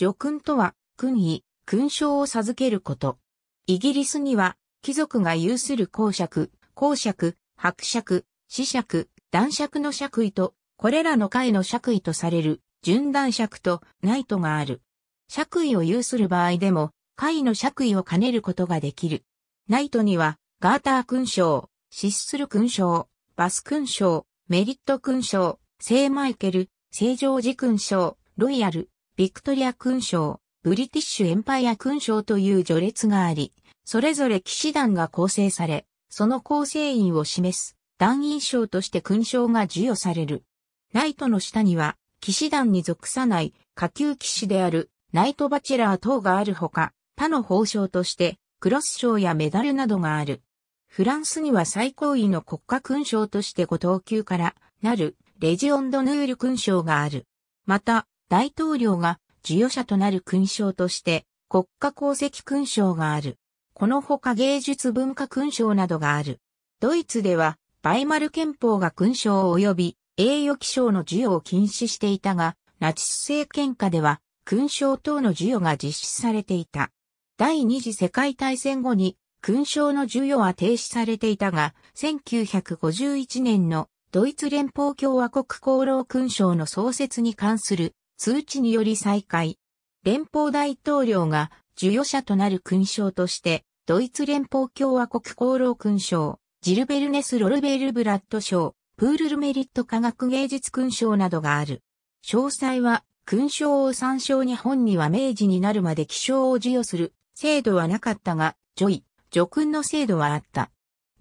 叙勲とは、勲位、勲章を授けること。イギリスには、貴族が有する公爵、公爵、伯爵、子爵、男爵の爵位と、これらの会の爵位とされる、順男爵とナイトがある。爵位を有する場合でも、会の爵位を兼ねることができる。ナイトには、ガーター勲章、シッする勲章、バス勲章、メリット勲章、聖マイケル、聖常寺勲章、ロイヤル、ビクトリア勲章、ブリティッシュエンパイア勲章という序列があり、それぞれ騎士団が構成され、その構成員を示す団員賞として勲章が授与される。ナイトの下には、騎士団に属さない下級騎士であるナイトバチェラー等があるほか、他の褒章としてクロス賞やメダルなどがある。フランスには最高位の国家勲章として5等級からなるレジオンドヌール勲章がある。また、大統領が授与者となる勲章として国家功績勲章がある。このほか芸術文化勲章などがある。ドイツではバイマル憲法が勲章及び栄誉記章の授与を禁止していたが、ナチス政権下では勲章等の授与が実施されていた。第二次世界大戦後に勲章の授与は停止されていたが、1951年のドイツ連邦共和国功労勲章の創設に関する通知により再開。連邦大統領が授与者となる勲章として、ドイツ連邦共和国功労勲章、ジルベルネス・ロルベル・ブラッド賞、プールルメリット科学芸術勲章などがある。詳細は、勲章を参照日本には明治になるまで気章を授与する制度はなかったが、ジョイ、叙勲の制度はあった。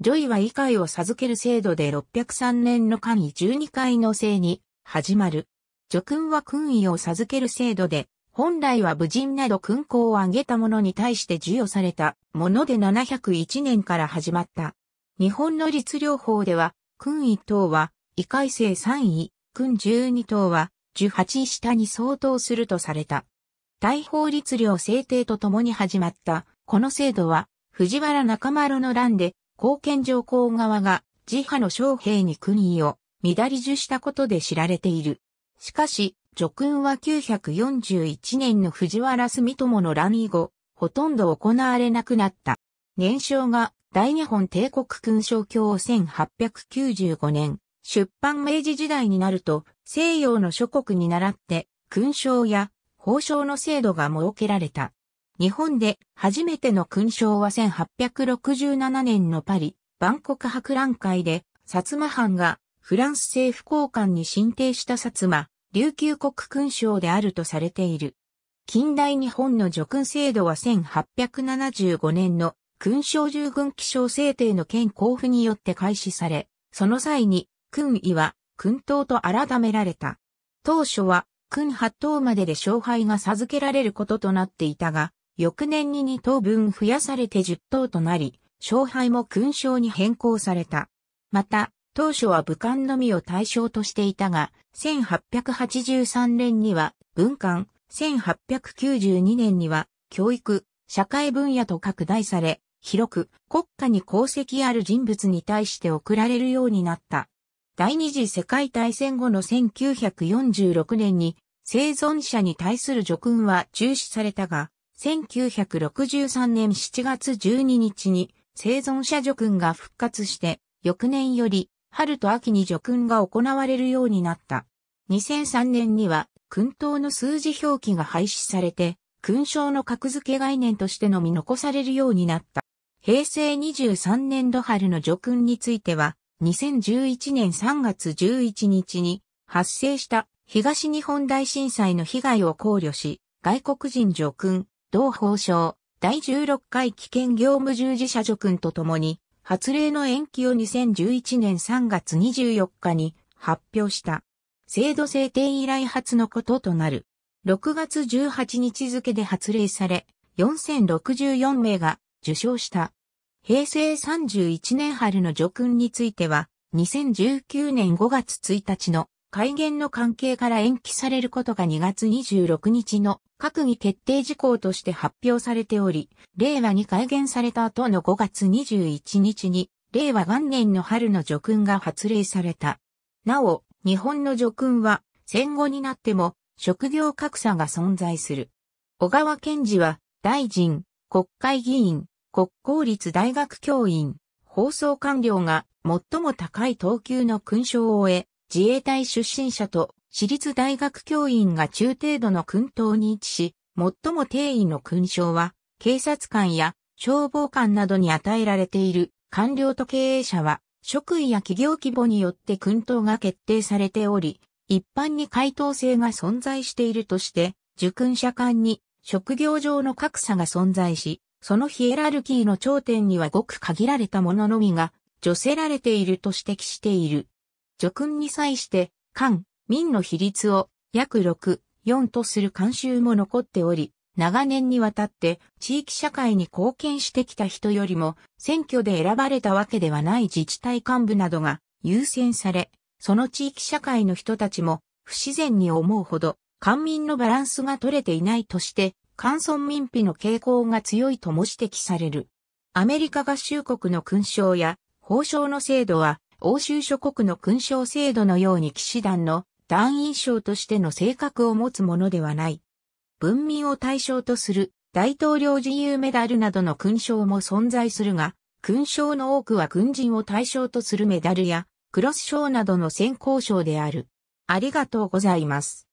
ジョイは議会を授ける制度で603年の間に12回の制に始まる。叙勲は勲位を授ける制度で、本来は武人など勲功を挙げた者に対して授与されたもので701年から始まった。日本の律令法では、勲位等は、異改正3位、勲12等は、18下に相当するとされた。大法律令制定とともに始まった、この制度は、藤原中丸の乱で、貢献上皇側が、自派の将兵に勲位を、乱り受したことで知られている。しかし、叙勲は941年の藤原住友の乱以後、ほとんど行われなくなった。年少が大日本帝国勲章教1895年、出版明治時代になると、西洋の諸国に習って、勲章や法章の制度が設けられた。日本で初めての勲章は1867年のパリ、万国博覧会で、薩摩藩がフランス政府高官に進呈した薩摩、琉球国勲章であるとされている。近代日本の叙勲制度は1875年の勲章従軍記章制定の県交付によって開始され、その際に勲位は勲頭と改められた。当初は勲八等までで勝敗が授けられることとなっていたが、翌年に2等分増やされて10等となり、勝敗も勲章に変更された。また、当初は武漢のみを対象としていたが、1883年には文官、1892年には教育、社会分野と拡大され、広く国家に功績ある人物に対して贈られるようになった。第二次世界大戦後の1946年に生存者に対する叙勲は中止されたが、1963年7月12日に生存者叙勲が復活して、翌年より春と秋に除訓が行われるようになった。2003年には、訓等の数字表記が廃止されて、勲章の格付け概念としてのみ残されるようになった。平成23年度春の除訓については、2011年3月11日に発生した東日本大震災の被害を考慮し、外国人除訓、同法省、第16回危険業務従事者除訓とともに、発令の延期を2011年3月24日に発表した。制度制定以来初のこととなる。6月18日付で発令され、4064名が受賞した。平成31年春の叙勲については、2019年5月1日の改元の関係から延期されることが2月26日の閣議決定事項として発表されており、令和に改元された後の5月21日に、令和元年の春の叙勲が発令された。なお、日本の叙勲は戦後になっても職業格差が存在する。小川賢治は大臣、国会議員、国公立大学教員、放送官僚が最も高い等級の勲章を得、自衛隊出身者と私立大学教員が中程度の訓頭に位置し、最も定位の勲章は、警察官や消防官などに与えられている官僚と経営者は、職位や企業規模によって訓頭が決定されており、一般に回答性が存在しているとして、受訓者間に職業上の格差が存在し、そのヒエラルキーの頂点にはごく限られたもののみが、除せられていると指摘している。叙勲に際して、官、民の比率を約6、4とする慣習も残っており、長年にわたって地域社会に貢献してきた人よりも選挙で選ばれたわけではない自治体幹部などが優先され、その地域社会の人たちも不自然に思うほど官民のバランスが取れていないとして、官村民費の傾向が強いとも指摘される。アメリカ合衆国の勲章や報奨の制度は欧州諸国の勲章制度のように騎士団の団員賞としての性格を持つものではない。文民を対象とする大統領自由メダルなどの勲章も存在するが、勲章の多くは軍人を対象とするメダルや、クロス賞などの先行賞である。ありがとうございます。